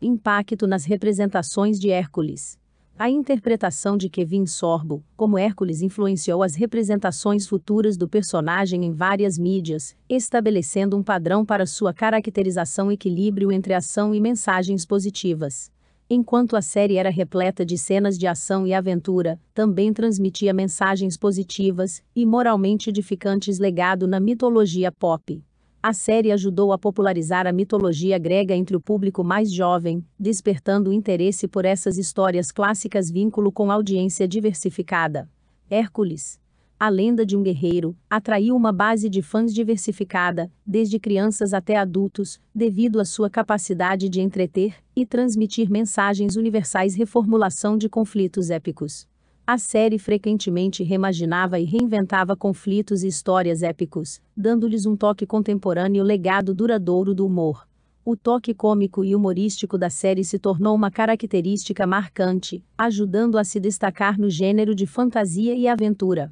Impacto nas representações de Hércules. A interpretação de Kevin Sorbo como Hércules influenciou as representações futuras do personagem em várias mídias, estabelecendo um padrão para sua caracterização equilíbrio entre ação e mensagens positivas. Enquanto a série era repleta de cenas de ação e aventura, também transmitia mensagens positivas e moralmente edificantes legado na mitologia pop. A série ajudou a popularizar a mitologia grega entre o público mais jovem, despertando interesse por essas histórias clássicas vínculo com audiência diversificada. Hércules, a lenda de um guerreiro, atraiu uma base de fãs diversificada, desde crianças até adultos, devido à sua capacidade de entreter e transmitir mensagens universais reformulação de conflitos épicos. A série frequentemente reimaginava e reinventava conflitos e histórias épicos, dando-lhes um toque contemporâneo legado duradouro do humor. O toque cômico e humorístico da série se tornou uma característica marcante, ajudando a se destacar no gênero de fantasia e aventura.